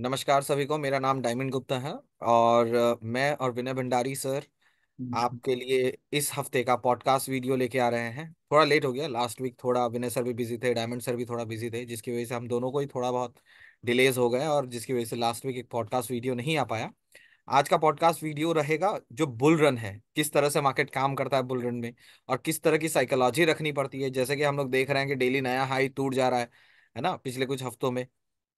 नमस्कार सभी को मेरा नाम डायमंड गुप्ता है और मैं और विनय भंडारी सर आपके लिए इस हफ्ते का पॉडकास्ट वीडियो लेके आ रहे हैं थोड़ा लेट हो गया लास्ट वीक थोड़ा विनय सर भी बिजी थे डायमंड सर भी थोड़ा बिजी थे जिसकी वजह से हम दोनों को ही थोड़ा बहुत डिलेज हो गए और जिसकी वजह से लास्ट वीक एक पॉडकास्ट वीडियो नहीं आ पाया आज का पॉडकास्ट वीडियो रहेगा जो बुल रन है किस तरह से मार्केट काम करता है बुल रन में और किस तरह की साइकोलॉजी रखनी पड़ती है जैसे कि हम लोग देख रहे हैं कि डेली नया हाई टूट जा रहा है है ना पिछले कुछ हफ्तों में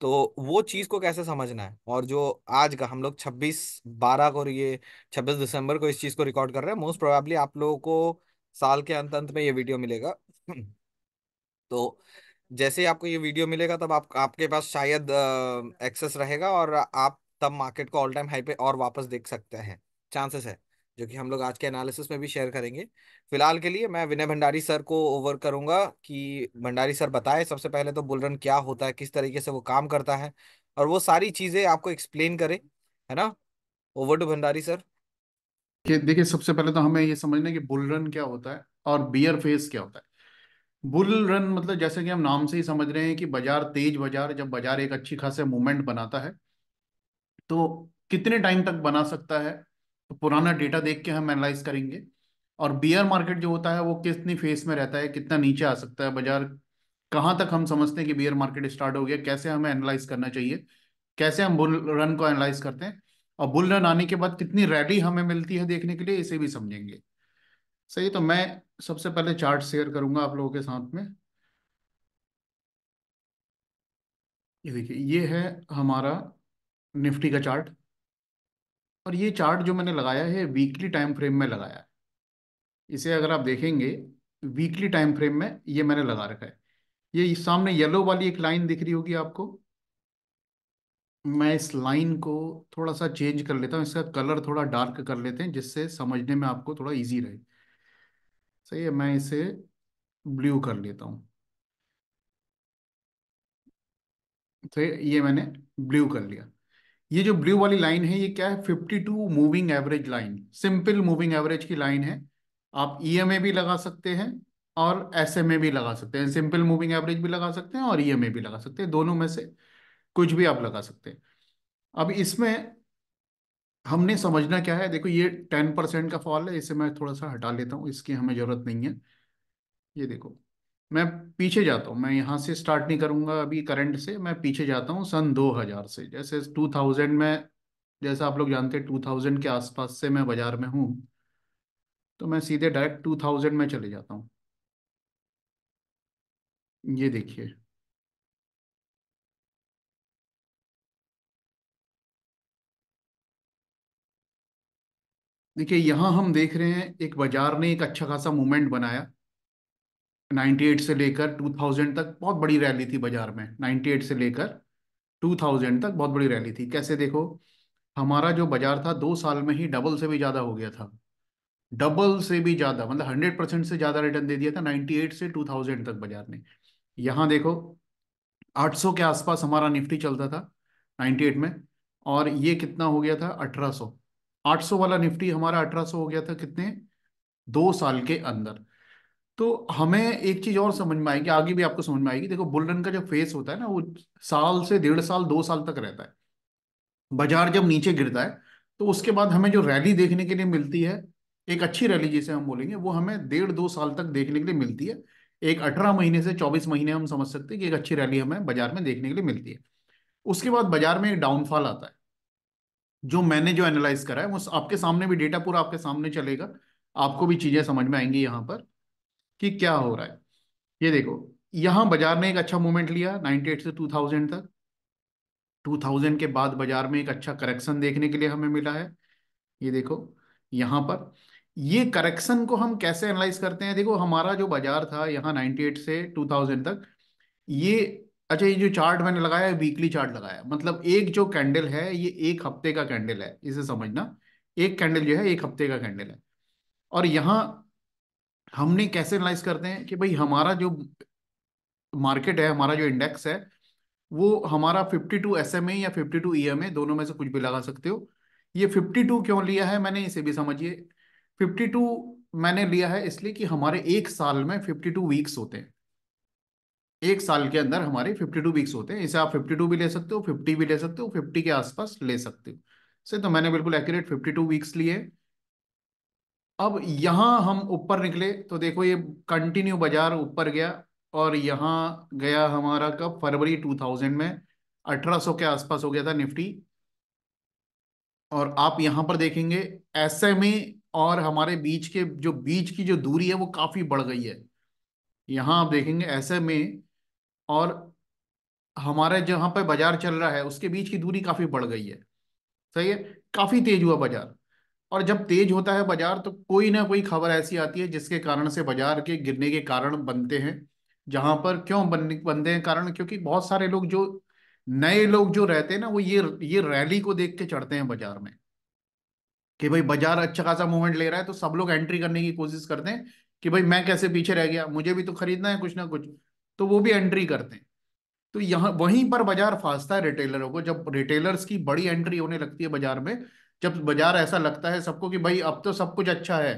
तो वो चीज को कैसे समझना है और जो आज का हम लोग छब्बीस बारह को ये छब्बीस दिसंबर को इस चीज को रिकॉर्ड कर रहे हैं मोस्ट प्रोबेबली आप लोगों को साल के अंत अंत में ये वीडियो मिलेगा तो जैसे ही आपको ये वीडियो मिलेगा तब आप आपके पास शायद एक्सेस रहेगा और आप तब मार्केट को ऑल टाइम हाई पे और वापस देख सकते हैं चांसेस है जो कि हम लोग आज के एनालिसिस में भी शेयर करेंगे फिलहाल के लिए मैं विनय भंडारी सर को ओवर करूंगा कि भंडारी सर बताएं सबसे पहले तो बुलरन क्या होता है किस तरीके से वो काम करता है और वो सारी चीज़ें आपको एक्सप्लेन करें है ना ओवर टू भंडारी सर देखिए सबसे पहले तो हमें ये समझना कि बुल रन क्या होता है और बियर फेस क्या होता है बुल रन मतलब जैसे कि हम नाम से ही समझ रहे हैं कि बाजार तेज बाजार जब बाजार एक अच्छी खासे मूवमेंट बनाता है तो कितने टाइम तक बना सकता है तो पुराना डेटा देख के हम एनालाइज करेंगे और बियर मार्केट जो होता है वो कितनी फेस में रहता है कितना नीचे आ सकता है बाजार कहाँ तक हम समझते हैं कि बियर मार्केट स्टार्ट हो गया कैसे हमें एनालाइज करना चाहिए कैसे हम बुल रन को एनालाइज करते हैं और बुल रन आने के बाद कितनी रैली हमें मिलती है देखने के लिए इसे भी समझेंगे सही तो मैं सबसे पहले चार्ट शेयर करूंगा आप लोगों के साथ में ये देखिए ये है हमारा निफ्टी का चार्ट और ये चार्ट जो मैंने लगाया है वीकली टाइम फ्रेम में लगाया है इसे अगर आप देखेंगे वीकली टाइम फ्रेम में ये मैंने लगा रखा है ये सामने येलो वाली एक लाइन दिख रही होगी आपको मैं इस लाइन को थोड़ा सा चेंज कर लेता हूँ इसका कलर थोड़ा डार्क कर लेते हैं जिससे समझने में आपको थोड़ा इजी रहे सही है मैं इसे ब्लू कर लेता हूँ तो ये मैंने ब्लू कर लिया ये जो ब्लू वाली लाइन है ये क्या है fifty two moving average line simple moving average की लाइन है आप ए e भी लगा सकते हैं और ए भी लगा सकते हैं सिंपल मूविंग एवरेज भी लगा सकते हैं और ए e भी लगा सकते हैं दोनों में से कुछ भी आप लगा सकते हैं अब इसमें हमने समझना क्या है देखो ये टेन परसेंट का फॉल है इसे मैं थोड़ा सा हटा लेता हूँ इसकी हमें जरूरत नहीं है ये देखो मैं पीछे जाता हूँ मैं यहाँ से स्टार्ट नहीं करूंगा अभी करंट से मैं पीछे जाता हूँ सन 2000 से जैसे 2000 में जैसा आप लोग जानते हैं 2000 के आसपास से मैं बाजार में हूँ तो मैं सीधे डायरेक्ट 2000 में चले जाता हूँ ये देखिए देखिए यहाँ हम देख रहे हैं एक बाजार ने एक अच्छा खासा मूवमेंट बनाया 98 से लेकर 2000 तक बहुत बड़ी रैली थी बाजार में 98 से लेकर 2000 तक बहुत बड़ी रैली थी कैसे देखो हमारा जो बाजार था दो साल में ही डबल से भी ज़्यादा हो गया था डबल से भी ज़्यादा मतलब हंड्रेड परसेंट से ज़्यादा रिटर्न दे दिया था 98 से 2000 तक बाजार ने यहाँ देखो 800 के आसपास हमारा निफ्टी चलता था 98 में और ये कितना हो गया था 1800 800 वाला निफ्टी हमारा 1800 हो गया था कितने दो साल के अंदर तो हमें एक चीज और समझ में आएगी आगे भी आपको समझ में आएगी देखो बुलडन का जो फेस होता है ना वो साल से डेढ़ साल दो साल तक रहता है बाजार जब नीचे गिरता है तो उसके बाद हमें जो रैली देखने के लिए मिलती है एक अच्छी रैली जिसे हम बोलेंगे वो हमें डेढ़ दो साल तक देखने के लिए मिलती है एक अठारह महीने से चौबीस महीने हम समझ सकते हैं कि एक अच्छी रैली हमें बाजार में देखने के लिए मिलती है उसके बाद बाजार में एक डाउनफॉल आता है जो मैंने जो एनालाइज करा है वो आपके सामने भी डेटा पूरा आपके सामने चलेगा आपको भी चीजें समझ में आएंगी यहाँ पर कि क्या हो रहा है ये देखो यहां बाजार ने एक अच्छा मूवमेंट लिया 98 से 2000 तक 2000 के बाद बाजार में एक अच्छा करेक्शन देखने के लिए हमें मिला है ये देखो यहां पर ये करेक्शन को हम कैसे एनालाइज करते हैं देखो हमारा जो बाजार था यहाँ 98 से 2000 तक ये अच्छा ये जो चार्ट मैंने लगाया वीकली चार्ट लगाया मतलब एक जो कैंडल है ये एक हफ्ते का कैंडल है इसे समझना एक कैंडल जो है एक हफ्ते का कैंडल है और यहाँ हमने कैसे एनालाइज करते हैं कि भाई हमारा जो मार्केट है हमारा जो इंडेक्स है वो हमारा 52 टू या 52 टू e दोनों में से कुछ भी लगा सकते हो ये 52 क्यों लिया है मैंने इसे भी समझिए 52 मैंने लिया है इसलिए कि हमारे एक साल में 52 वीक्स होते हैं एक साल के अंदर हमारे 52 वीक्स होते हैं इसे आप 52 भी ले सकते हो 50 भी ले सकते हो 50 के आसपास ले सकते हो सही तो मैंने बिल्कुल एक्यूरेट 52 वीक्स लिए अब यहाँ हम ऊपर निकले तो देखो ये कंटिन्यू बाजार ऊपर गया और यहाँ गया हमारा कब फरवरी 2000 में 1800 के आसपास हो गया था निफ्टी और आप यहाँ पर देखेंगे ऐसे में और हमारे बीच के जो बीच की जो दूरी है वो काफ़ी बढ़ गई है यहाँ आप देखेंगे ऐसे में और हमारे जहाँ पर बाजार चल रहा है उसके बीच की दूरी काफ़ी बढ़ गई है सही है काफ़ी तेज हुआ बाजार और जब तेज होता है बाजार तो कोई ना कोई खबर ऐसी आती है जिसके कारण से बाजार के गिरने के कारण बनते हैं जहां पर क्यों बनने बनते हैं कारण क्योंकि बहुत सारे लोग जो नए लोग जो रहते हैं ना वो ये ये रैली को देख के चढ़ते हैं बाजार में कि भाई बाजार अच्छा खासा मूवमेंट ले रहा है तो सब लोग एंट्री करने की कोशिश करते हैं कि भाई मैं कैसे पीछे रह गया मुझे भी तो खरीदना है कुछ ना कुछ तो वो भी एंट्री करते हैं तो यहाँ वहीं पर बाजार फांसता है रिटेलरों को जब रिटेलर्स की बड़ी एंट्री होने लगती है बाजार में जब बाजार ऐसा लगता है सबको कि भाई अब तो सब कुछ अच्छा है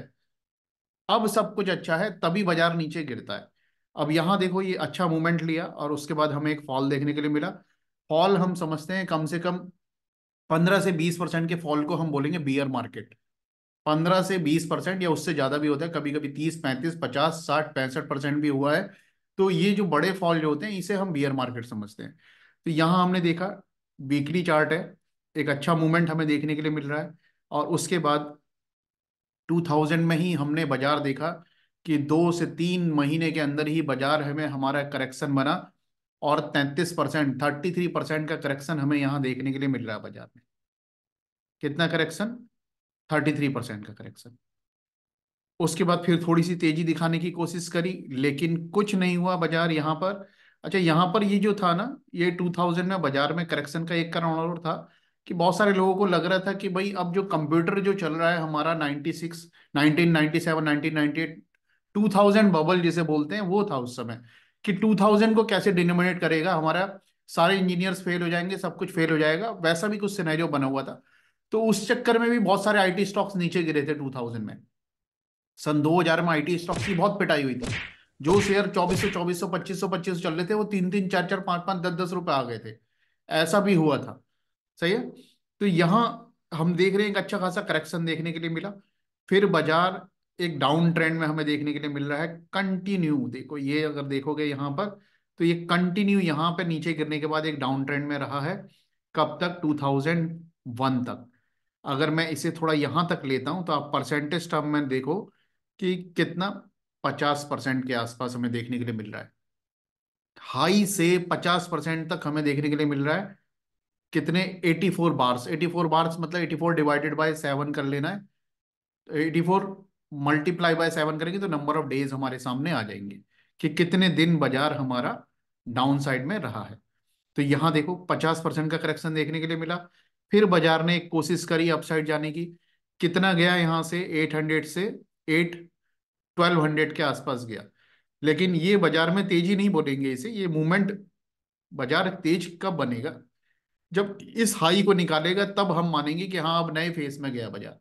अब सब कुछ अच्छा है तभी बाजार नीचे गिरता है अब यहां देखो ये अच्छा मूवमेंट लिया और उसके बाद हमें एक फॉल देखने के लिए मिला फॉल हम समझते हैं कम से कम पंद्रह से बीस परसेंट के फॉल को हम बोलेंगे बियर मार्केट पंद्रह से बीस परसेंट या उससे ज्यादा भी होता है कभी कभी तीस पैंतीस पचास साठ पैंसठ परसेंट भी हुआ है तो ये जो बड़े फॉल जो होते हैं इसे हम बियर मार्केट समझते हैं तो यहां हमने देखा वीकली चार्ट है एक अच्छा मूवमेंट हमें देखने के लिए मिल रहा है और उसके बाद 2000 में ही हमने बाजार देखा कि दो से तीन महीने के अंदर ही बाजार हमें हमारा करेक्शन बना और 33 परसेंट थर्टी थ्री परसेंट का करेक्शन हमें यहाँ देखने के लिए मिल रहा है बाजार में कितना करेक्शन थर्टी थ्री परसेंट का करेक्शन उसके बाद फिर थोड़ी सी तेजी दिखाने की कोशिश करी लेकिन कुछ नहीं हुआ बाजार यहाँ पर अच्छा यहाँ पर ये जो था ना ये 2000 में बाजार में करेक्शन का एक करोड़ था कि बहुत सारे लोगों को लग रहा था कि भाई अब जो कंप्यूटर जो चल रहा है हमारा 96, 1997, 1998, 2000 बबल जिसे बोलते हैं वो था उस समय कि 2000 को कैसे डिनोमिनेट करेगा हमारा सारे इंजीनियर्स फेल हो जाएंगे सब कुछ फेल हो जाएगा वैसा भी कुछ सिनेरियो बना हुआ था तो उस चक्कर में भी बहुत सारे आईटी स्टॉक्स नीचे गिरे थे 2000 में सन 2000 में आईटी स्टॉक्स की बहुत पिटाई हुई थी जो शेयर चौबीस सौ चौबीस सौ पच्चीस सौ पच्चीस चल रहे थे वो तीन तीन चार चार पांच पांच दस दस रुपए आ गए थे ऐसा भी हुआ था सही है तो यहाँ हम देख रहे हैं एक अच्छा खासा करेक्शन देखने के लिए मिला फिर बाजार एक डाउन ट्रेंड में हमें देखने के लिए मिल रहा है कंटिन्यू देखो ये अगर देखोगे यहाँ पर तो ये कंटिन्यू यहाँ पर नीचे गिरने के बाद एक डाउन ट्रेंड में रहा है कब तक 2001 तक अगर मैं इसे थोड़ा यहाँ तक लेता हूँ तो आप परसेंटेज टर्म में देखो कि कितना 50 परसेंट के आसपास हमें देखने के लिए मिल रहा है हाई से 50 परसेंट तक हमें देखने के लिए मिल रहा है कितने 84 बार्स 84 बार्स मतलब 84 डिवाइडेड बाय सेवन कर लेना है 84 मल्टीप्लाई बाय सेवन करेंगे तो नंबर ऑफ डेज हमारे सामने आ जाएंगे कि कितने दिन बाजार हमारा डाउन साइड में रहा है तो यहां देखो 50 परसेंट का करेक्शन देखने के लिए मिला फिर बाजार ने एक कोशिश करी अपसाइड जाने की कितना गया यहां से 800 से 8 1200 के आसपास गया लेकिन ये बाजार में तेजी नहीं बोलेंगे इसे ये मूवमेंट बाजार तेज कब बनेगा जब इस हाई को निकालेगा तब हम मानेंगे कि हाँ अब नए फेज में गया बाजार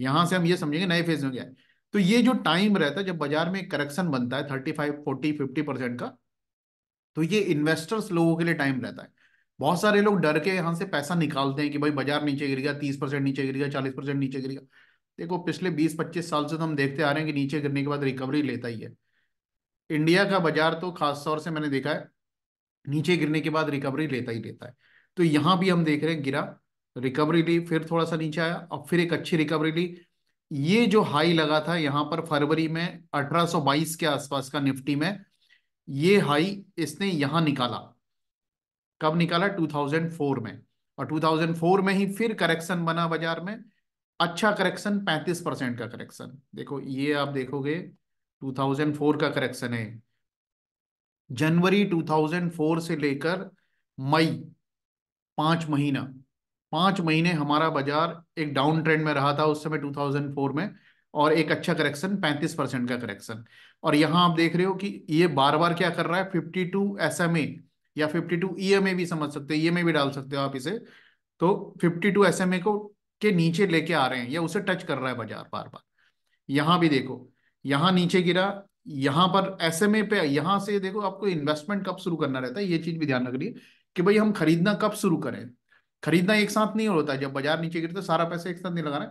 यहां से हम ये समझेंगे नए फेज में गया तो ये जो टाइम रहता है जब बाजार में करेक्शन बनता है thirty five forty fifty percent का तो ये इन्वेस्टर्स लोगों के लिए टाइम रहता है बहुत सारे लोग डर के यहाँ से पैसा निकालते हैं कि भाई बाजार नीचे गिर गया तीस परसेंट नीचे गिर गया चालीस परसेंट नीचे गिर गया देखो पिछले बीस पच्चीस साल से तो हम देखते आ रहे हैं कि नीचे गिरने के बाद रिकवरी लेता ही है इंडिया का बाजार तो खास तौर से मैंने देखा है नीचे गिरने के बाद रिकवरी लेता ही लेता है तो यहां भी हम देख रहे हैं गिरा रिकवरी ली फिर थोड़ा सा नीचे आया अब फिर एक अच्छी रिकवरी ली ये जो हाई लगा था यहां पर फरवरी में 1822 के आसपास का निफ्टी में ये हाई इसने यहां निकाला कब निकाला 2004 में और 2004 में ही फिर करेक्शन बना बाजार में अच्छा करेक्शन 35 परसेंट का करेक्शन देखो ये आप देखोगे 2004 का करेक्शन है जनवरी 2004 से लेकर मई पांच महीना पांच महीने हमारा बाजार एक डाउन ट्रेंड में रहा था उस समय 2004 में और एक अच्छा करेक्शन 35 परसेंट का करेक्शन और यहां आप देख रहे हो कि ये बार बार क्या कर रहा है 52 एसएमए या 52 ईएमए e भी समझ सकते हो ईएमए e भी डाल सकते हो आप इसे तो 52 एसएमए को के नीचे लेके आ रहे हैं या उसे टच कर रहा है बाजार बार बार यहां भी देखो यहां नीचे गिरा यहां पर एसएमए पे यहां से देखो आपको इन्वेस्टमेंट कब शुरू करना रहता है ये चीज भी ध्यान रख रही है कि भाई हम खरीदना कब शुरू करें खरीदना एक साथ नहीं होता जब बाजार नीचे गिरता सारा पैसा एक साथ नहीं लगाना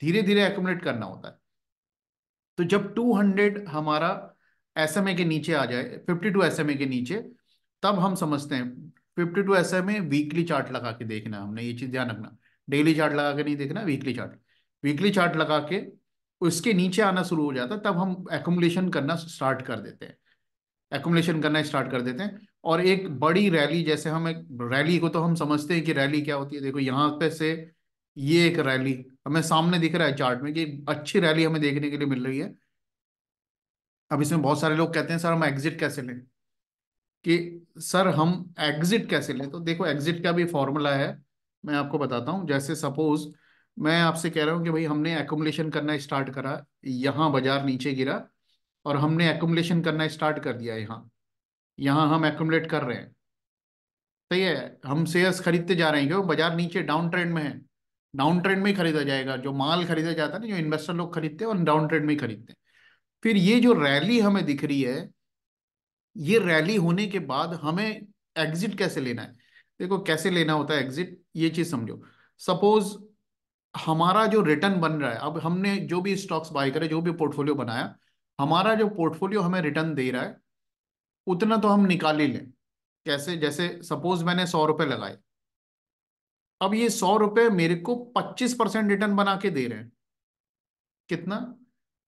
धीरे धीरे एकोमोडेट करना होता है तो जब 200 हमारा एस के नीचे आ जाए 52 एस के नीचे तब हम समझते हैं 52 टू एस वीकली चार्ट लगा के देखना हमने ये चीज़ ध्यान रखना डेली चार्ट लगा के नहीं देखना वीकली चार्ट वीकली चार्ट लगा के उसके नीचे आना शुरू हो जाता तब हम एकोमोलेशन करना स्टार्ट कर देते हैं एकोमोलेशन करना स्टार्ट कर देते हैं और एक बड़ी रैली जैसे हम एक रैली को तो हम समझते हैं कि रैली क्या होती है देखो यहाँ पे से ये एक रैली हमें सामने दिख रहा है चार्ट में कि अच्छी रैली हमें देखने के लिए मिल रही है अब इसमें बहुत सारे लोग कहते हैं सर हम एग्जिट कैसे लें कि सर हम एग्जिट कैसे लें तो देखो एग्जिट का भी फॉर्मूला है मैं आपको बताता हूँ जैसे सपोज मैं आपसे कह रहा हूँ कि भाई हमने एकोमलेशन करना स्टार्ट करा यहाँ बाजार नीचे गिरा और हमने एकोमलेशन करना स्टार्ट कर दिया यहाँ यहाँ हम एकुमलेट कर रहे हैं सही है हम शेयर्स खरीदते जा रहे हैं क्यों बाजार नीचे डाउन ट्रेंड में है डाउन ट्रेंड में ही खरीदा जाएगा जो माल खरीदा जाता है ना जो इन्वेस्टर लोग खरीदते हैं और डाउन ट्रेंड में ही खरीदते हैं फिर ये जो रैली हमें दिख रही है ये रैली होने के बाद हमें एग्जिट कैसे लेना है देखो कैसे लेना होता है एग्जिट ये चीज समझो सपोज हमारा जो रिटर्न बन रहा है अब हमने जो भी स्टॉक्स बाय करे जो भी पोर्टफोलियो बनाया हमारा जो पोर्टफोलियो हमें रिटर्न दे रहा है उतना तो हम निकाल ही लें कैसे जैसे सपोज मैंने सौ रुपए लगाए अब ये सौ रुपए मेरे को पच्चीस परसेंट रिटर्न बना के दे रहे हैं कितना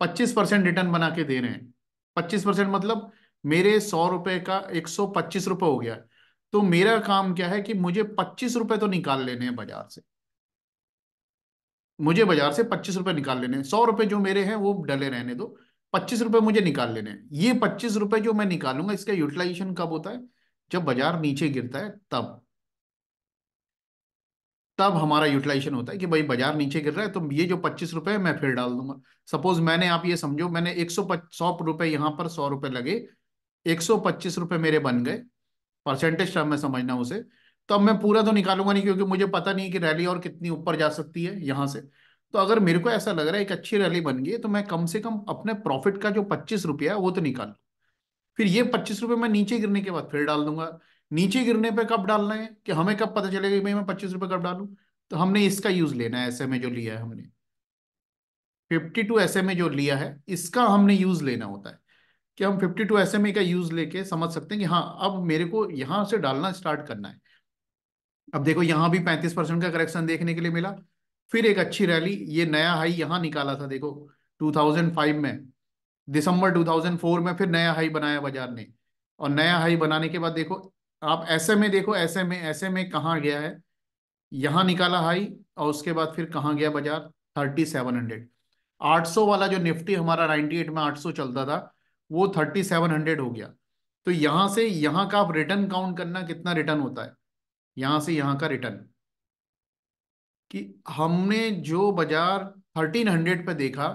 पच्चीस परसेंट रिटर्न बना के दे रहे हैं पच्चीस परसेंट मतलब मेरे सौ रुपए का एक सौ पच्चीस रुपए हो गया तो मेरा काम क्या है कि मुझे पच्चीस रुपए तो निकाल लेने हैं बाजार से मुझे बाजार से पच्चीस रुपए निकाल लेने हैं सौ रुपए जो मेरे हैं वो डले रहने दो पच्चीस रुपए मुझे निकाल लेने ये पच्चीस रुपए जो मैं निकालूंगा इसका यूटिलाइजेशन कब होता है जब बाजार नीचे गिरता है तब तब हमारा यूटिलाइजेशन होता है कि भाई बाजार नीचे गिर रहा है तो ये जो पच्चीस रुपए मैं फिर डाल दूंगा सपोज मैंने आप ये समझो मैंने एक सौ सौ रुपए यहां पर सौ रुपए लगे एक सौ पच्चीस रुपए मेरे बन गए परसेंटेज टर्म में समझना उसे तो अब मैं पूरा तो निकालूंगा नहीं क्योंकि मुझे पता नहीं कि रैली और कितनी ऊपर जा सकती है यहाँ से तो अगर मेरे को ऐसा लग रहा है एक अच्छी रैली बन गई तो मैं कम से कम अपने प्रॉफिट का जो पच्चीस रुपया है वो तो निकाल लू फिर ये पच्चीस रुपये मैं नीचे गिरने के बाद फिर डाल दूंगा नीचे गिरने पे कब डालना है कि हमें कब पता चलेगा भाई मैं पच्चीस रुपये कब डालू तो हमने इसका यूज लेना है ऐसे में जो लिया है हमने fifty two S M A जो लिया है इसका हमने यूज लेना होता है कि हम fifty two S M A का यूज लेके समझ सकते हैं कि हाँ अब मेरे को यहां से डालना स्टार्ट करना है अब देखो यहां भी पैंतीस परसेंट का करेक्शन देखने के लिए मिला फिर एक अच्छी रैली ये नया हाई यहाँ निकाला था देखो 2005 में दिसंबर 2004 में फिर नया हाई बनाया बाजार ने और नया हाई बनाने के बाद देखो आप ऐसे में देखो ऐसे में ऐसे में कहाँ गया है यहाँ निकाला हाई और उसके बाद फिर कहाँ गया बाजार थर्टी सेवन हंड्रेड आठ सौ वाला जो निफ्टी हमारा नाइनटी एट में आठ सौ चलता था वो थर्टी सेवन हंड्रेड हो गया तो यहाँ से यहाँ का आप रिटर्न काउंट करना कितना रिटर्न होता है यहाँ से यहाँ का रिटर्न कि हमने जो बाजार थर्टीन हंड्रेड पे देखा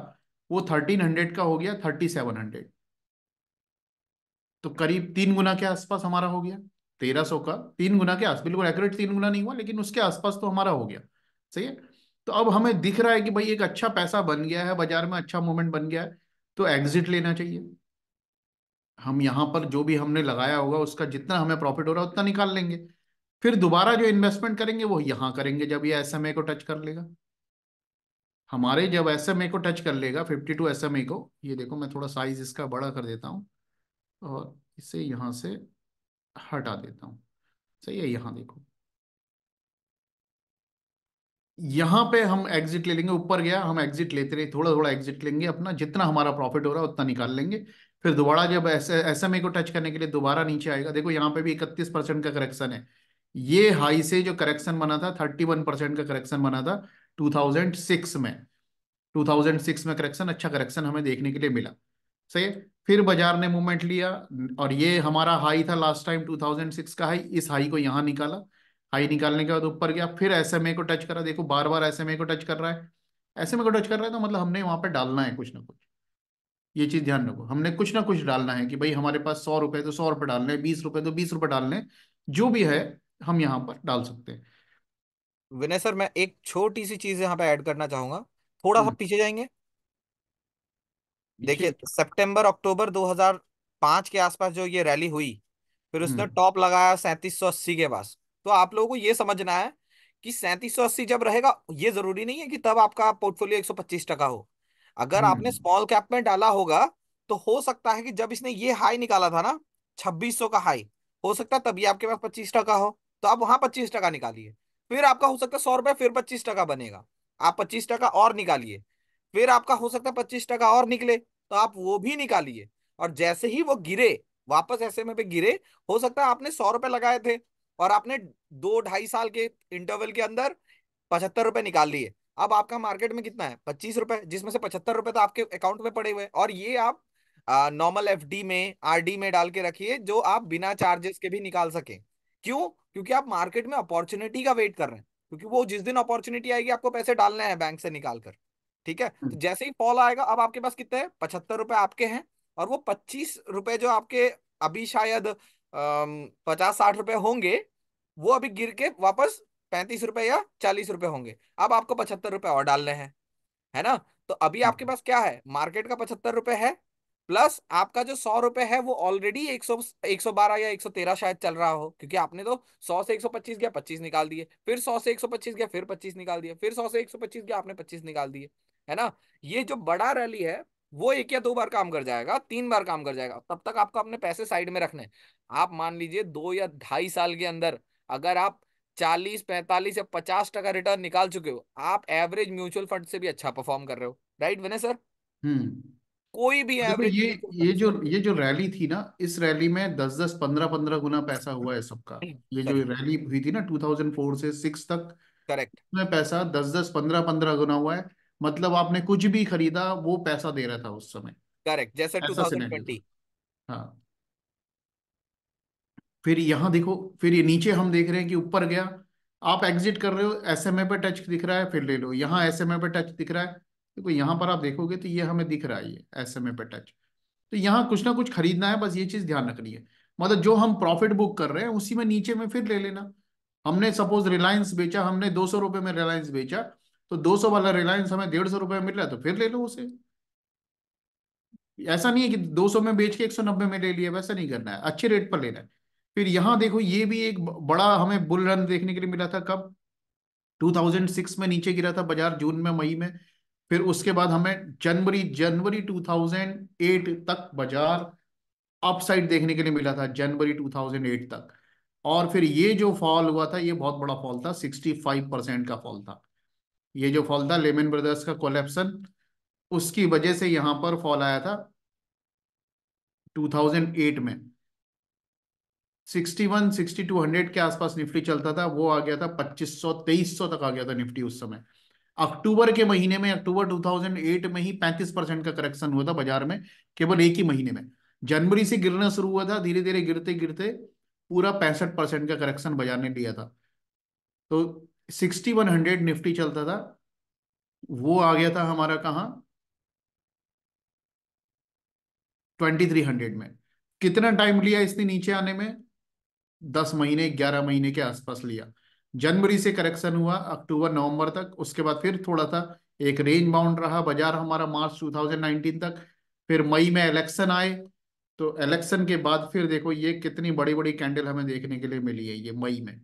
वो थर्टीन हंड्रेड का हो गया थर्टी सेवन हंड्रेड तो करीब तीन गुना के आसपास हमारा हो गया तेरह सौ का तीन गुना के आसपास बिल्कुल एक्यूरेट तीन गुना नहीं हुआ लेकिन उसके आसपास तो हमारा हो गया सही है तो अब हमें दिख रहा है कि भाई एक अच्छा पैसा बन गया है बाजार में अच्छा मूवमेंट बन गया है तो एग्जिट लेना चाहिए हम यहां पर जो भी हमने लगाया होगा उसका जितना हमें प्रॉफिट हो रहा है उतना निकाल लेंगे फिर दोबारा जो इन्वेस्टमेंट करेंगे वो यहां करेंगे जब ये एस को टच कर लेगा हमारे जब एस को टच कर लेगा फिफ्टी टू एस को ये देखो मैं थोड़ा साइज इसका बड़ा कर देता हूँ और इसे यहां से हटा देता हूँ सही है यहाँ देखो यहां पे हम एग्जिट ले लेंगे ऊपर गया हम एग्जिट लेते रहे थोड़ा थोड़ा एग्जिट लेंगे अपना जितना हमारा प्रॉफिट हो रहा है उतना निकाल लेंगे फिर दोबारा जब एस एस को टच करने के लिए दोबारा नीचे आएगा देखो यहाँ पे भी इकतीस परसेंट का करेक्शन है ये हाई से जो करेक्शन बना था 31 परसेंट का करेक्शन बना था 2006 में 2006 में करेक्शन अच्छा करेक्शन हमें देखने के लिए मिला सही फिर बाजार ने मूवमेंट लिया और ये हमारा हाई था लास्ट टाइम 2006 का हाई इस हाई को यहाँ निकाला हाई निकालने के बाद ऊपर गया फिर एस को टच करा देखो बार बार एस को टच कर रहा है एस को टच कर रहा है तो मतलब हमने वहां पर डालना है कुछ ना कुछ ये चीज ध्यान रखो हमने कुछ ना कुछ डालना है कि भाई हमारे पास सौ रुपए तो सौ रुपए डालने बीस रुपए तो बीस रुपए डालने जो भी है हम यहाँ पर डाल सकते हैं विनय सर मैं एक छोटी सी चीज यहाँ पे ऐड करना चाहूंगा थोड़ा सा हम्म। पीछे जाएंगे देखिए सितंबर अक्टूबर 2005 के आसपास जो ये रैली हुई फिर उसने हम्म। टॉप लगाया सैंतीस के पास तो आप लोगों को ये समझना है कि सैंतीस जब रहेगा ये जरूरी नहीं है कि तब आपका पोर्टफोलियो एक टका हो अगर आपने हम्म। स्मॉल कैप में डाला होगा तो हो सकता है कि जब इसने ये हाई निकाला था ना 2600 का हाई हो सकता है तभी आपके पास 25 टका हो तो आप वहां पच्चीस टका निकालिए फिर आपका हो सकता है सौ रुपए फिर पच्चीस टका बनेगा आप पच्चीस टका और निकालिए फिर आपका हो सकता है पच्चीस टका और निकले तो आप वो भी निकालिए और जैसे ही वो गिरे वापस ऐसे में पे गिरे हो सकता है आपने सौ रुपए लगाए थे और आपने दो ढाई साल के इंटरवल के अंदर पचहत्तर रुपए निकाल लिए अब आपका मार्केट में कितना है पच्चीस रुपए जिसमें से पचहत्तर रुपए तो आपके अकाउंट में पड़े हुए और ये आप नॉर्मल एफ में आर में डाल के रखिए जो आप बिना चार्जेस के भी निकाल सकें क्यों क्योंकि आप मार्केट में अपॉर्चुनिटी का वेट कर रहे हैं क्योंकि वो जिस दिन अपॉर्चुनिटी आएगी आपको पैसे डालने हैं बैंक से निकाल कर ठीक है हम्म। तो जैसे ही फॉल आएगा अब आपके पास कितने पचहत्तर रुपए आपके हैं और वो पच्चीस रुपए जो आपके अभी शायद पचास साठ रुपए होंगे वो अभी गिर के वापस पैंतीस रुपए या चालीस रुपए होंगे अब आपको पचहत्तर रुपए और डालने हैं है ना तो अभी आपके हम्म। पास क्या है मार्केट का पचहत्तर रुपए है प्लस आपका जो सौ रुपए है वो ऑलरेडी एक सौ एक सौ बारह या एक सौ तेरह शायद चल रहा हो क्योंकि आपने तो सौ से एक सौ पच्चीस गया पच्चीस निकाल दिए फिर सौ से एक सौ पच्चीस गया फिर पच्चीस निकाल दिए फिर सौ से एक सौ पच्चीस गया आपने पच्चीस निकाल दिए है ना ये जो बड़ा रैली है वो एक या दो बार काम कर जाएगा तीन बार काम कर जाएगा तब तक आपको अपने पैसे साइड में रखने आप मान लीजिए दो या ढाई साल के अंदर अगर आप चालीस पैंतालीस या पचास टका रिटर्न निकाल चुके हो आप एवरेज म्यूचुअल फंड से भी अच्छा परफॉर्म कर रहे हो राइट विनय सर हम्म कोई भी एवरेज ये ये जो ये जो रैली थी ना इस रैली में दस दस पंद्रह पंद्रह गुना पैसा हुआ है सबका ये जो रैली हुई थी ना टू थाउजेंड फोर से सिक्स तक करेक्ट में पैसा दस दस पंद्रह पंद्रह गुना हुआ है मतलब आपने कुछ भी खरीदा वो पैसा दे रहा था उस समय करेक्ट जैसे टू थाउजेंड ट्वेंटी हाँ फिर यहाँ देखो फिर ये नीचे हम देख रहे हैं कि ऊपर गया आप एग्जिट कर रहे हो एस पे टच दिख रहा है फिर ले लो यहाँ एस पे टच दिख रहा है देखो यहाँ पर आप देखोगे तो ये हमें दिख रहा है ये एस एम टच तो यहाँ कुछ ना कुछ खरीदना है बस ये चीज ध्यान रखनी है मतलब जो हम प्रॉफिट बुक कर रहे हैं उसी में नीचे में फिर ले लेना हमने सपोज रिलायंस बेचा हमने दो सौ रुपए में रिलायंस बेचा तो दो सौ वाला रिलायंस हमें डेढ़ सौ रुपए में मिल रहा है तो फिर ले लो उसे ऐसा नहीं है कि दो सौ में बेच के एक सौ नब्बे में ले लिया वैसा नहीं करना है अच्छे रेट पर लेना है फिर यहाँ देखो ये भी एक बड़ा हमें बुल रन देखने के लिए मिला था कब टू में नीचे गिरा था बाजार जून में मई में फिर उसके बाद हमें जनवरी जनवरी 2008 तक बाजार अपसाइड देखने के लिए मिला था जनवरी 2008 तक और फिर ये जो फॉल हुआ था ये बहुत बड़ा फॉल था 65 परसेंट का फॉल था ये जो फॉल था लेमन ब्रदर्स का कोलेप्सन उसकी वजह से यहां पर फॉल आया था 2008 में 61, 6200 के आसपास निफ्टी चलता था वो आ गया था 2500, 2300 तक आ गया था निफ्टी उस समय अक्टूबर के महीने में अक्टूबर 2008 में ही 35 परसेंट का करेक्शन हुआ था बाजार में केवल एक ही महीने में जनवरी से गिरना शुरू हुआ था धीरे धीरे गिरते गिरते पूरा पैंसठ परसेंट का करेक्शन बाजार ने लिया था तो सिक्सटी वन हंड्रेड निफ्टी चलता था वो आ गया था हमारा कहा 2300 हंड्रेड में कितना टाइम लिया इसने नीचे आने में दस महीने ग्यारह महीने के आसपास लिया जनवरी से करेक्शन हुआ अक्टूबर नवंबर तक उसके बाद फिर थोड़ा सा एक रेंज बाउंड रहा बाजार हमारा मार्च 2019 तक फिर मई में इलेक्शन आए तो इलेक्शन के बाद फिर देखो ये कितनी बड़ी बड़ी कैंडल हमें देखने के लिए मिली है ये मई में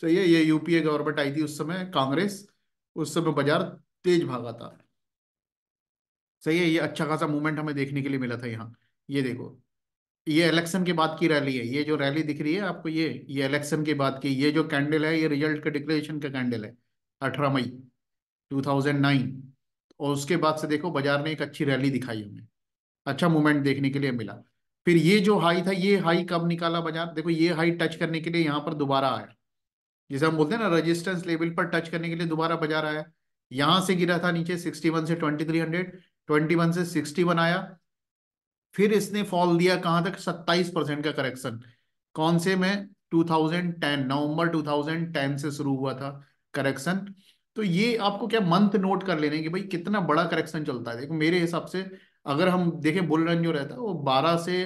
सही है ये यूपीए गवर्नमेंट आई थी उस समय कांग्रेस उस समय बाजार तेज भागा था सही है ये अच्छा खासा मूवमेंट हमें देखने के लिए मिला था यहाँ ये देखो ये इलेक्शन के बाद की रैली है ये जो रैली दिख रही है आपको ये ये इलेक्शन के बाद की ये जो कैंडल है ये रिजल्ट का डिक्लेरेशन का कैंडल है अठारह मई टू और उसके बाद से देखो बाजार ने एक अच्छी रैली दिखाई हमें अच्छा मूवमेंट देखने के लिए मिला फिर ये जो हाई था ये हाई कब निकाला बाजार देखो ये हाई टच करने के लिए यहाँ पर दोबारा आया जैसे हम बोलते हैं ना रेजिस्टेंस लेवल पर टच करने के लिए दोबारा बाजार आया यहाँ से गिरा था नीचे 61 से 2300 21 से 61 आया फिर इसने फॉल दिया कहां तक 27 परसेंट का करेक्शन कौन से में 2010 नवंबर 2010 से शुरू हुआ था करेक्शन तो ये आपको क्या मंथ नोट कर लेने की भाई कितना बड़ा करेक्शन चलता है देखो मेरे हिसाब से अगर हम देखें बुल रन जो रहता है वो 12 से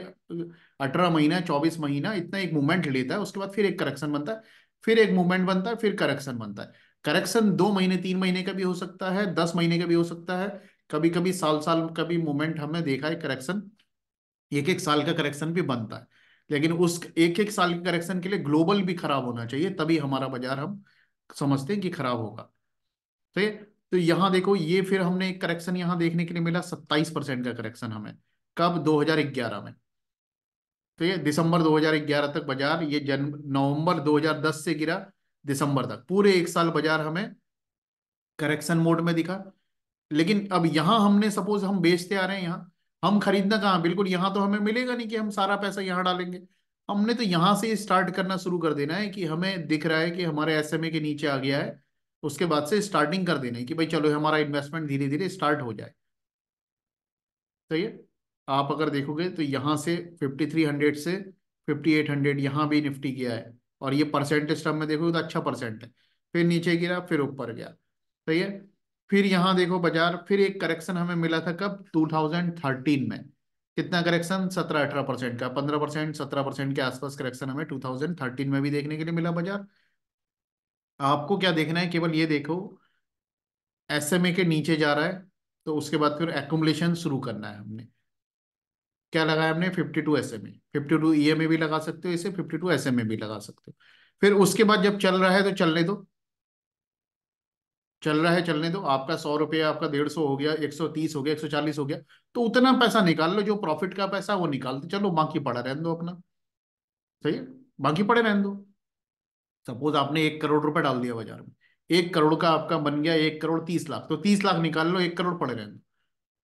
18 महीना 24 महीना इतना एक मूवमेंट लेता है उसके बाद फिर एक करेक्शन बनता है फिर एक मूवमेंट बनता है फिर करेक्शन बनता है करेक्शन दो महीने तीन महीने का भी हो सकता है दस महीने का भी हो सकता है कभी कभी साल साल का भी मूवमेंट हमने देखा है करेक्शन एक एक साल का करेक्शन भी बनता है लेकिन उस एक एक साल के करेक्शन के लिए ग्लोबल भी खराब होना चाहिए तभी हमारा बाजार हम समझते हैं कि खराब होगा ठीक तो यहाँ देखो ये फिर हमने एक करेक्शन यहाँ देखने के लिए मिला सत्ताईस परसेंट का करेक्शन हमें कब दो में तो ये दिसंबर 2011 तक बाजार ये जन नवंबर 2010 से गिरा दिसंबर तक पूरे एक साल बाजार हमें करेक्शन मोड में दिखा लेकिन अब यहां हमने सपोज हम बेचते आ रहे हैं यहाँ हम खरीदना कहाँ बिल्कुल यहाँ तो हमें मिलेगा नहीं कि हम सारा पैसा यहाँ डालेंगे हमने तो यहाँ से स्टार्ट करना शुरू कर देना है कि हमें दिख रहा है कि हमारे एस के नीचे आ गया है उसके बाद से स्टार्टिंग कर देना है कि भाई चलो हमारा इन्वेस्टमेंट धीरे धीरे स्टार्ट हो जाए सही है आप अगर देखोगे तो यहाँ से फिफ्टी से फिफ्टी हंड्रेड यहाँ भी निफ्टी गया है और ये परसेंटेज टर्म में देखोगे तो अच्छा परसेंट है फिर नीचे गिरा फिर ऊपर गया सही है फिर यहां देखो बाजार फिर एक करेक्शन हमें मिला था कब 2013 में कितना करेक्शन सत्रह अठारह परसेंट का पंद्रह परसेंट सत्रह परसेंट के आसपास करेक्शन हमें 2013 में भी देखने के लिए मिला बाजार आपको क्या देखना है केवल ये देखो एस के नीचे जा रहा है तो उसके बाद फिर एकुमलेशन शुरू करना है हमने क्या लगाया हमने 52 two S M A fifty two E M A भी लगा सकते हो इसे 52 टू एस एम ए भी लगा सकते हो फिर उसके बाद जब चल रहा है तो चलने दो चल रहा है चलने दो आपका सौ रुपया आपका डेढ़ सौ हो गया एक सौ तीस हो गया एक सौ चालीस हो गया तो उतना पैसा निकाल लो जो प्रॉफिट का पैसा वो निकाल दो चलो बाकी पड़ा रहने दो अपना सही है बाकी पड़े रहने दो सपोज आपने एक करोड़ रुपए डाल दिया बाजार में एक करोड़ का आपका बन गया एक करोड़ तीस लाख तो तीस लाख निकाल लो एक करोड़ पड़े रहने दो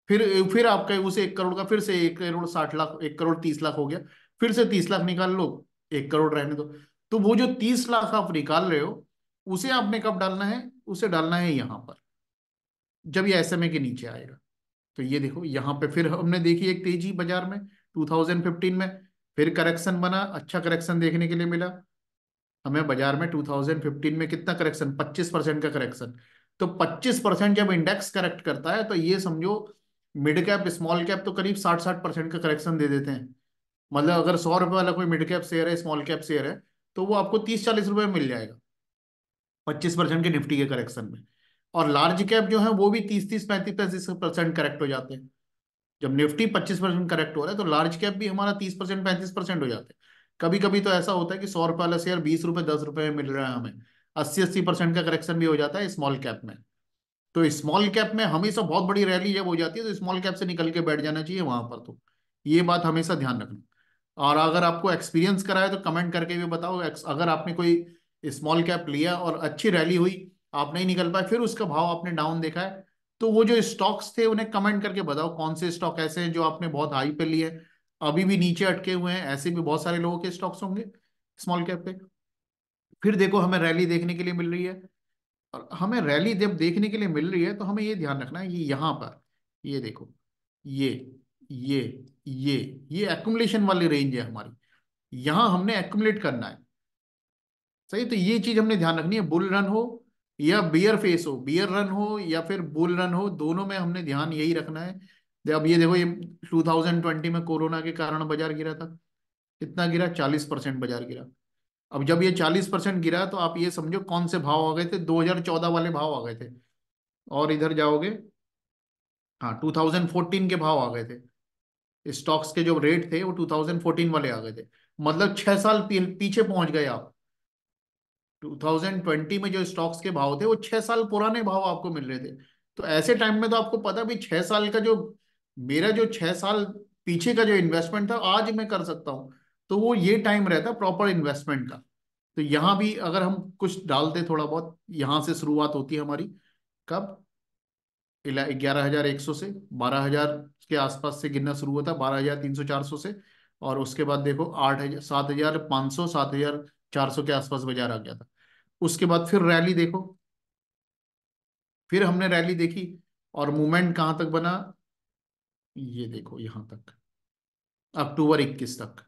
फिर फिर आपका उसे एक करोड़ का फिर से एक करोड़ साठ लाख एक करोड़ तीस लाख हो गया फिर से तीस लाख निकाल लो एक करोड़ रहने दो तो वो जो तीस लाख आप निकाल रहे हो उसे आपने कब डालना है उसे डालना है यहाँ पर जब ये एस के नीचे आएगा तो ये देखो यहाँ पे फिर हमने देखी एक तेजी बाजार में 2015 में फिर करेक्शन बना अच्छा करेक्शन देखने के लिए मिला हमें बाजार में 2015 में कितना करेक्शन 25 परसेंट का करेक्शन तो 25 परसेंट जब इंडेक्स करेक्ट करता है तो ये समझो मिड कैप स्मॉल कैप तो करीब साठ साठ परसेंट का करेक्शन दे देते हैं मतलब अगर सौ रुपये वाला कोई मिड कैप शेयर है स्मॉल कैप शेयर है तो वो आपको तीस चालीस रुपये मिल जाएगा पच्चीस परसेंट के निफ्टी के करेक्शन में और लार्ज कैप जो है वो भी तीस तीस पैंतीस पैंतीस परसेंट करेक्ट हो जाते हैं जब निफ्टी पच्चीस परसेंट करेक्ट हो रहा है तो लार्ज कैप भी हमारा तीस परसेंट पैंतीस परसेंट हो जाते हैं कभी कभी तो ऐसा होता है कि सौ रुपये वाला शेयर बीस रुपये दस रुपये में मिल रहा है हमें अस्सी अस्सी परसेंट का करेक्शन भी हो जाता है स्मॉल कैप में तो स्मॉल कैप में हमेशा बहुत बड़ी रैली जब हो जाती है तो स्मॉल कैप से निकल के बैठ जाना चाहिए वहां पर तो ये बात हमेशा ध्यान रखना और अगर आपको एक्सपीरियंस कराए तो कमेंट करके भी बताओ अगर आपने कोई स्मॉल कैप लिया और अच्छी रैली हुई आप नहीं निकल पाए फिर उसका भाव आपने डाउन देखा है तो वो जो स्टॉक्स थे उन्हें कमेंट करके बताओ कौन से स्टॉक ऐसे हैं जो आपने बहुत हाई पे लिए अभी भी नीचे अटके हुए हैं ऐसे भी बहुत सारे लोगों के स्टॉक्स होंगे स्मॉल कैप पे फिर देखो हमें रैली देखने के लिए मिल रही है और हमें रैली जब देखने के लिए मिल रही है तो हमें ये ध्यान रखना है कि यहाँ पर ये देखो ये ये ये ये एक्यूमलेशन वाली रेंज है हमारी यहाँ हमने एक्यूमलेट करना है सही तो ये चीज हमने ध्यान रखनी है बुल रन हो या बियर फेस हो बियर रन हो या फिर बुल रन हो दोनों में हमने ध्यान यही रखना है अब ये देखो ये 2020 में कोरोना के कारण बाजार गिरा था कितना गिरा 40 परसेंट बाजार गिरा अब जब ये 40 परसेंट गिरा तो आप ये समझो कौन से भाव आ गए थे 2014 वाले भाव आ गए थे और इधर जाओगे हाँ 2014 के भाव आ गए थे स्टॉक्स के जो रेट थे वो 2014 वाले आ गए थे मतलब छह साल पीछे पहुंच गए आप 2020 में जो स्टॉक्स के भाव थे वो छह साल पुराने भाव आपको मिल रहे थे तो ऐसे टाइम में तो आपको पता भी छह साल का जो मेरा जो छह साल पीछे का जो इन्वेस्टमेंट था आज मैं कर सकता हूँ तो वो ये टाइम रहता प्रॉपर इन्वेस्टमेंट का तो यहाँ भी अगर हम कुछ डालते थोड़ा बहुत यहाँ से शुरुआत होती है हमारी कब ग्यारह हजार एक सौ से बारह हजार के आसपास से गिनना शुरू होता है बारह हजार तीन सौ चार सौ से और उसके बाद देखो आठ हजार सात हजार पाँच सौ सात हजार चार सौ के आसपास बाजार आ गया था उसके बाद फिर रैली देखो फिर हमने रैली देखी और मूवमेंट कहां तक बना ये देखो यहाँ तक अक्टूबर 21 तक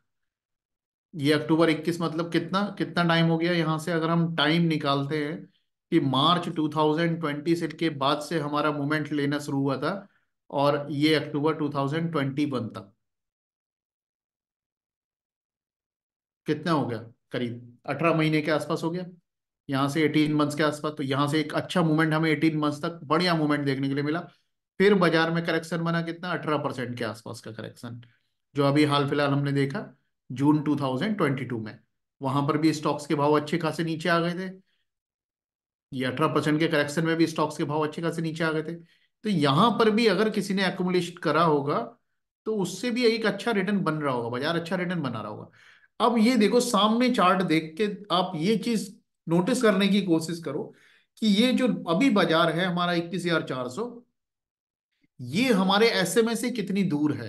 ये अक्टूबर 21 मतलब कितना कितना टाइम हो गया यहां से अगर हम टाइम निकालते हैं कि मार्च 2020 से के बाद से हमारा मूवमेंट लेना शुरू हुआ था और ये अक्टूबर 2021 तक कितना हो गया करीब अठारह महीने के आसपास हो गया यहाँ से एटीन मंथ्स के आसपास तो यहाँ से एक अच्छा मूवमेंट हमें एटीन मंथ्स तक बढ़िया मूवमेंट देखने के लिए मिला फिर बाजार में करेक्शन बना कितना अठारह परसेंट के आसपास का करेक्शन जो अभी हाल फिलहाल हमने देखा जून 2022 में वहां पर भी स्टॉक्स के भाव अच्छे खासे नीचे आ गए थे ये अठारह परसेंट के करेक्शन में भी स्टॉक्स के भाव अच्छे खासे नीचे आ गए थे तो यहाँ पर भी अगर किसी ने एकोमोलेट करा होगा तो उससे भी एक अच्छा रिटर्न बन रहा होगा बाजार अच्छा रिटर्न बना रहा होगा अब ये देखो सामने चार्ट देख के आप ये चीज नोटिस करने की कोशिश करो कि ये जो अभी बाजार है हमारा इक्कीस हजार चार सौ ये हमारे ऐसे में से कितनी दूर है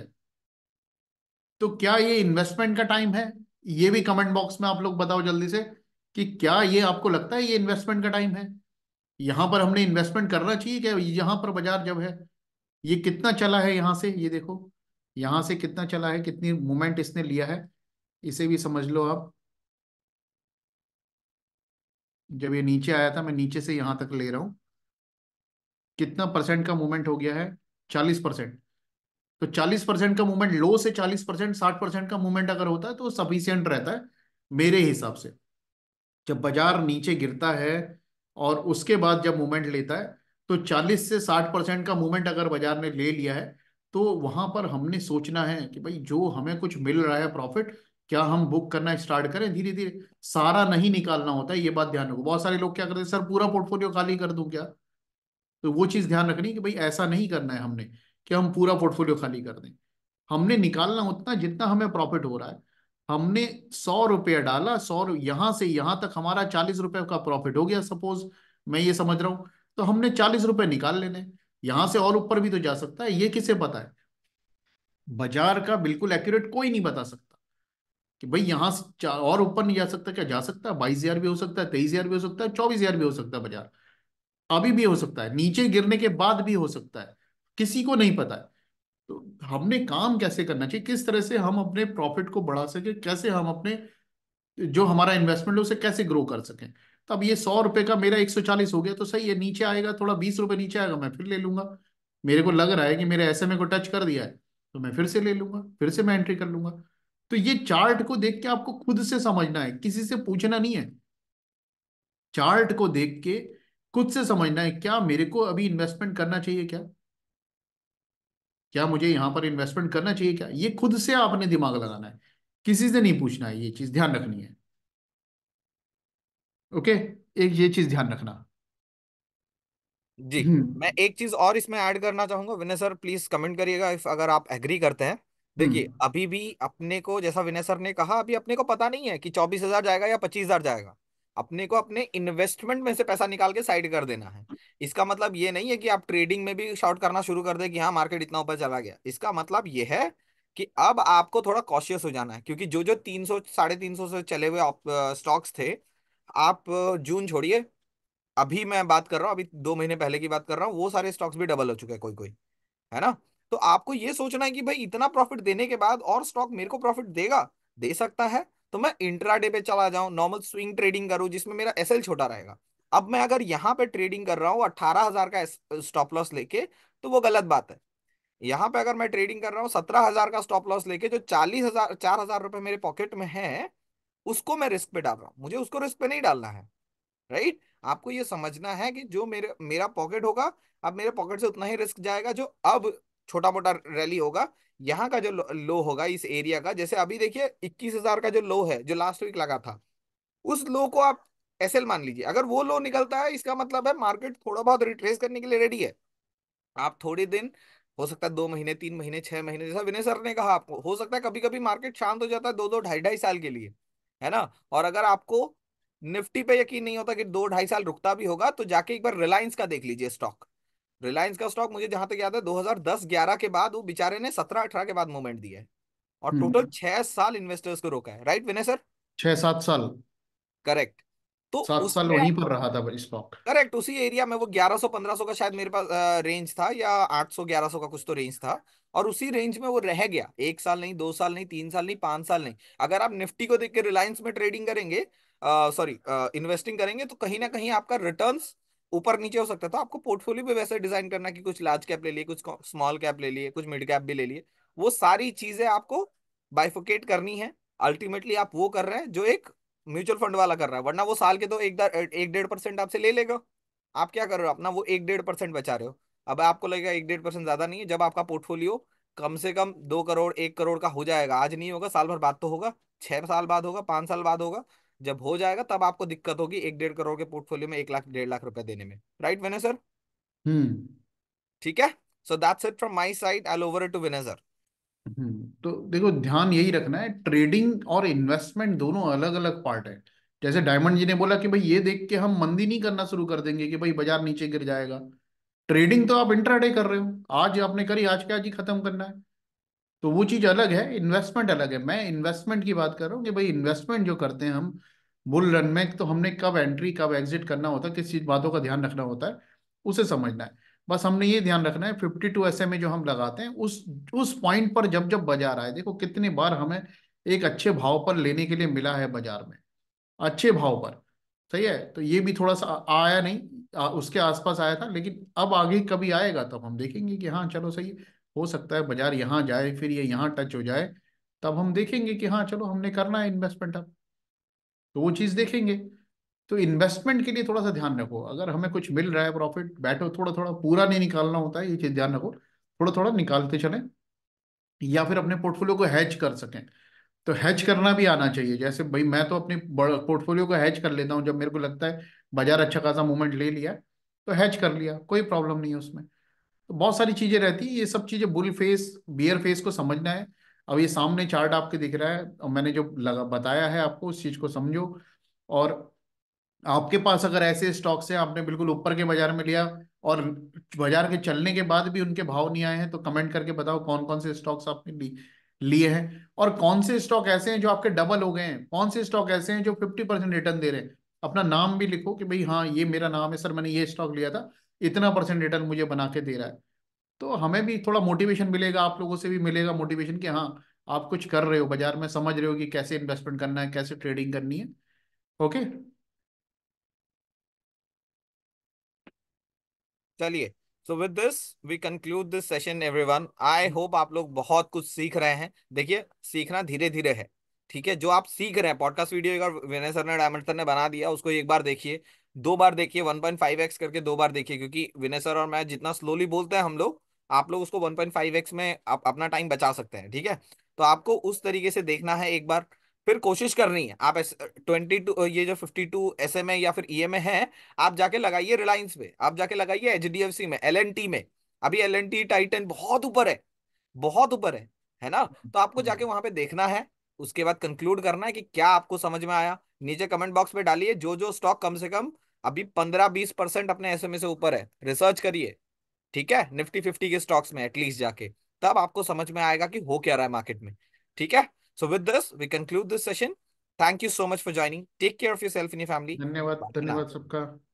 तो क्या ये इन्वेस्टमेंट का टाइम है ये भी कमेंट बॉक्स में आप लोग बताओ जल्दी से कि क्या ये आपको लगता है ये इन्वेस्टमेंट का टाइम है यहां पर हमने इन्वेस्टमेंट करना चाहिए क्या यहां पर बाजार जब है ये कितना चला है यहां से ये देखो यहां से कितना चला है कितनी मोमेंट इसने लिया है इसे भी समझ लो आप जब ये नीचे आया था मैं नीचे से यहाँ तक ले रहा हूँ कितना परसेंट का मूवमेंट हो गया है चालीस परसेंट तो चालीस परसेंट का मूवमेंट लो से चालीस परसेंट साठ परसेंट का मूवमेंट अगर होता है तो सफिशियंट रहता है मेरे हिसाब से जब बाजार नीचे गिरता है और उसके बाद जब मूवमेंट लेता है तो 40 से 60 परसेंट का मूवमेंट अगर बाजार ने ले लिया है तो वहां पर हमने सोचना है कि भाई जो हमें कुछ मिल रहा है प्रॉफिट क्या हम बुक करना स्टार्ट करें धीरे धीरे सारा नहीं निकालना होता है ये बात ध्यान रखो बहुत सारे लोग क्या करते हैं सर पूरा पोर्टफोलियो खाली कर दूं क्या तो वो चीज ध्यान रखनी कि भाई ऐसा नहीं करना है हमने कि हम पूरा पोर्टफोलियो खाली कर दें हमने निकालना उतना जितना हमें प्रॉफिट हो रहा है हमने सौ रुपया डाला सौ यहां से यहां तक हमारा चालीस रुपये का प्रॉफिट हो गया सपोज मैं ये समझ रहा हूं तो हमने चालीस रुपये निकाल लेने यहां से और ऊपर भी तो जा सकता है ये किसे पता है बाजार का बिल्कुल एक्यूरेट कोई नहीं बता सकता कि भाई हम्म। यहाँ से और ऊपर नहीं जा सकता क्या जा सकता है बाईस हजार भी हो सकता है तेईस हजार भी हो सकता है चौबीस हजार भी हो सकता है बाजार अभी भी हो सकता है नीचे गिरने के बाद भी हो सकता है किसी को नहीं पता है तो हमने काम कैसे करना चाहिए किस तरह से हम अपने प्रॉफिट को बढ़ा सके कैसे हम अपने जो हमारा इन्वेस्टमेंट है उसे कैसे ग्रो कर सकें तब तो ये सौ रुपए का मेरा एक सौ चालीस हो गया तो सही है नीचे आएगा थोड़ा बीस रुपए नीचे आएगा मैं फिर ले लूंगा मेरे को लग रहा है कि मेरे एस को टच कर दिया है तो मैं फिर से ले लूंगा फिर से मैं एंट्री कर लूंगा तो ये चार्ट को देख के आपको खुद से समझना है किसी से पूछना नहीं है चार्ट को देख के खुद से समझना है क्या मेरे को अभी इन्वेस्टमेंट करना चाहिए क्या क्या मुझे यहां पर इन्वेस्टमेंट करना चाहिए क्या ये खुद से आपने दिमाग लगाना है किसी से नहीं पूछना है ये चीज ध्यान रखनी है ओके एक ये चीज ध्यान रखना जी हम्म। मैं एक चीज और इसमें ऐड करना चाहूंगा विनय सर प्लीज कमेंट करिएगा इफ अगर आप एग्री करते हैं देखिए हम्म। अभी भी अपने को जैसा विनय सर ने कहा अभी अपने को पता नहीं है कि चौबीस हजार जाएगा या पच्चीस हजार जाएगा अपने को अपने इन्वेस्टमेंट में से पैसा निकाल के साइड कर देना है इसका मतलब ये नहीं है कि आप ट्रेडिंग में भी शॉर्ट करना शुरू कर दे कि हाँ मार्केट इतना ऊपर चला गया इसका मतलब ये है कि अब आपको थोड़ा कॉशियस हो जाना है क्योंकि जो जो तीन सौ साढ़े तीन सौ से चले हुए स्टॉक्स थे आप जून छोड़िए अभी मैं बात कर रहा हूँ अभी दो महीने पहले की बात कर रहा हूँ वो सारे स्टॉक्स भी डबल हो चुके हैं कोई कोई है ना तो आपको ये सोचना है कि भाई इतना प्रॉफिट देने के बाद और स्टॉक मेरे को प्रॉफिट देगा दे सकता है तो मैं इंट्राडे पे चला जाऊं नॉर्मल स्विंग ट्रेडिंग करूं जिसमें मेरा एस छोटा रहेगा अब मैं अगर यहाँ पे ट्रेडिंग कर रहा हूँ अट्ठारह हजार का स्टॉप लॉस लेके तो वो गलत बात है यहाँ पे अगर मैं ट्रेडिंग कर रहा हूँ सत्रह हजार का स्टॉप लॉस लेके जो चालीस हजार चार हजार रुपए मेरे पॉकेट में है उसको मैं रिस्क पे डाल रहा हूँ मुझे उसको रिस्क पे नहीं डालना है राइट आपको ये समझना है कि जो मेरे मेरा पॉकेट होगा अब मेरे पॉकेट से उतना ही रिस्क जाएगा जो अब छोटा मोटा रैली होगा यहाँ का जो लो होगा इस एरिया का जैसे अभी देखिए इक्कीस हजार का जो लो है जो लास्ट वीक लगा था उस लो को आप एस मान लीजिए अगर वो लो निकलता है इसका मतलब है मार्केट थोड़ा बहुत रिट्रेस करने के लिए रेडी है आप थोड़े दिन हो सकता है दो महीने तीन महीने छह महीने जैसा विनय सर ने कहा आपको हो सकता है कभी कभी मार्केट शांत हो जाता है दो दो ढाई ढाई साल के लिए है ना और अगर आपको निफ्टी पे यकीन नहीं होता कि दो ढाई साल रुकता भी होगा तो जाके एक बार रिलायंस का देख लीजिए स्टॉक रिलायंस का स्टॉक मुझे जहां तक याद है 2010-11 के बाद वो बेचारे ने 17-18 के बाद मूवमेंट दिया है और टोटल हम्म। छह साल इन्वेस्टर्स को रोका है राइट विनय सर छह सात साल करेक्ट तो सात साल वहीं पर रहा था स्टॉक करेक्ट उसी एरिया में वो 1100 1500 का शायद मेरे पास रेंज था या 800 1100 का कुछ तो रेंज था और उसी रेंज में वो रह गया एक साल नहीं दो साल नहीं तीन साल नहीं पांच साल नहीं अगर आप निफ्टी को देख के रिलायंस में ट्रेडिंग करेंगे सॉरी इन्वेस्टिंग करेंगे तो कहीं ना कहीं आपका रिटर्न्स ऊपर नीचे हो सकता है तो आपको पोर्टफोलियो भी वैसे डिजाइन करना कि कुछ लार्ज कैप ले लिए कुछ स्मॉल कैप ले लिए कुछ मिड कैप भी ले लिए वो सारी चीजें आपको बाइफोकेट करनी है अल्टीमेटली आप वो कर रहे हैं जो एक म्यूचुअल फंड वाला कर रहा है वरना वो साल के तो एक एक डेढ़ परसेंट आपसे ले लेगा आप क्या कर रहे हो अपना वो एक डेढ़ परसेंट बचा रहे हो अब आपको लगेगा एक डेढ़ परसेंट ज्यादा नहीं है जब आपका पोर्टफोलियो कम से कम दो करोड़ एक करोड़ का हो जाएगा आज नहीं होगा साल भर बाद तो होगा छह साल बाद होगा पांच साल बाद होगा जब हो जाएगा तब आपको दिक्कत होगी एक डेढ़ करोड़ के पोर्टफोलियो में एक लाख डेढ़ लाख रुपए देने में राइट विनय सर हम्म ठीक है so that's it from my side I over it to Vinay sir तो देखो ध्यान यही रखना है ट्रेडिंग और इन्वेस्टमेंट दोनों अलग अलग पार्ट है जैसे डायमंड जी ने बोला कि भाई ये देख के हम मंदी नहीं करना शुरू कर देंगे कि भाई बाजार नीचे गिर जाएगा ट्रेडिंग तो आप इंट्राडे कर रहे हो आज आपने करी आज क्या जी खत्म करना है तो वो चीज अलग है इन्वेस्टमेंट अलग है मैं इन्वेस्टमेंट की बात कर रहा हूँ कि भाई इन्वेस्टमेंट जो करते हैं हम बुल रन में तो हमने कब एंट्री कब एग्जिट करना होता है किस चीज बातों का ध्यान रखना होता है उसे समझना है बस हमने ये ध्यान रखना है फिफ्टी टू एस जो हम लगाते हैं उस उस पॉइंट पर जब जब बाजार आए देखो कितनी बार हमें एक अच्छे भाव पर लेने के लिए मिला है बाजार में अच्छे भाव पर सही है तो ये भी थोड़ा सा आया नहीं आ, उसके आसपास आया था लेकिन अब आगे कभी आएगा तब तो हम देखेंगे कि हाँ चलो सही है हो सकता है बाजार यहाँ जाए फिर ये यहाँ टच हो जाए तब हम देखेंगे कि हाँ चलो हमने करना है इन्वेस्टमेंट अब तो वो चीज़ देखेंगे तो इन्वेस्टमेंट के लिए थोड़ा सा ध्यान रखो अगर हमें कुछ मिल रहा है प्रॉफिट बैठो थोड़ा थोड़ा पूरा नहीं निकालना होता है ये चीज़ ध्यान रखो थोड़ा थोड़ा निकालते चलें या फिर अपने पोर्टफोलियो को हैच कर सकें तो हैच करना भी आना चाहिए जैसे भाई मैं तो अपने पोर्टफोलियो को हैच कर लेता हूँ जब मेरे को लगता है बाजार अच्छा खासा मूवमेंट ले लिया तो हैच कर लिया कोई प्रॉब्लम नहीं है उसमें तो बहुत सारी चीजें रहती है ये सब चीजें बुल फेस बियर फेस को समझना है अब ये सामने चार्ट आपके दिख रहा है और मैंने जो लगा बताया है आपको उस चीज को समझो और आपके पास अगर ऐसे स्टॉक्स हैं आपने बिल्कुल ऊपर के बाजार में लिया और बाजार के चलने के बाद भी उनके भाव नहीं आए हैं तो कमेंट करके बताओ कौन कौन से स्टॉक्स आपने ली लिए हैं और कौन से स्टॉक ऐसे हैं जो आपके डबल हो गए हैं कौन से स्टॉक ऐसे हैं जो फिफ्टी परसेंट रिटर्न दे रहे हैं अपना नाम भी लिखो कि भाई हाँ ये मेरा नाम है सर मैंने ये स्टॉक लिया था इतना परसेंट रिटर्न मुझे बना के दे रहा है तो हमें भी थोड़ा मोटिवेशन मिलेगा आप लोगों से भी मिलेगा मोटिवेशन कि हाँ आप कुछ कर रहे हो बाजार में समझ रहे हो कि कैसे इन्वेस्टमेंट करना है कैसे ट्रेडिंग करनी है ओके चलिए so with this we conclude this session everyone I hope आप लोग बहुत कुछ सीख रहे हैं देखिए सीखना धीरे धीरे है ठीक है जो आप सीख रहे हैं पॉडकास्ट वीडियो एक बार विनय सर ने डायमंड सर ने बना दिया उसको एक बार देखिए दो बार देखिए 1.5x करके दो बार देखिए क्योंकि विनय सर और मैं जितना स्लोली बोलते हैं हम लोग आप लोग उसको 1.5x में आप अपना टाइम बचा सकते हैं ठीक है तो आपको उस तरीके से देखना है एक बार फिर कोशिश करनी है आप ट्वेंटी टू ये जो fifty two S M A या फिर ई एम ए है आप जाके लगाइए रिलायंस में आप जाके लगाइए एच डी एफ सी में एल एन टी में अभी एल एन टी टाइटन बहुत ऊपर है बहुत ऊपर है है ना तो आपको जाके वहां पे देखना है उसके बाद कंक्लूड करना है कि क्या आपको समझ में आया नीचे कमेंट बॉक्स में डालिए जो जो स्टॉक कम से कम अभी पंद्रह बीस परसेंट अपने एस से ऊपर है रिसर्च करिए ठीक है निफ्टी फिफ्टी के स्टॉक्स में एटलीस्ट जाके तब आपको समझ में आएगा कि हो क्या रहा है मार्केट में ठीक है so with this we conclude this session thank you so much for joining take care of yourself in family धन्यवाद धन्यवाद सबका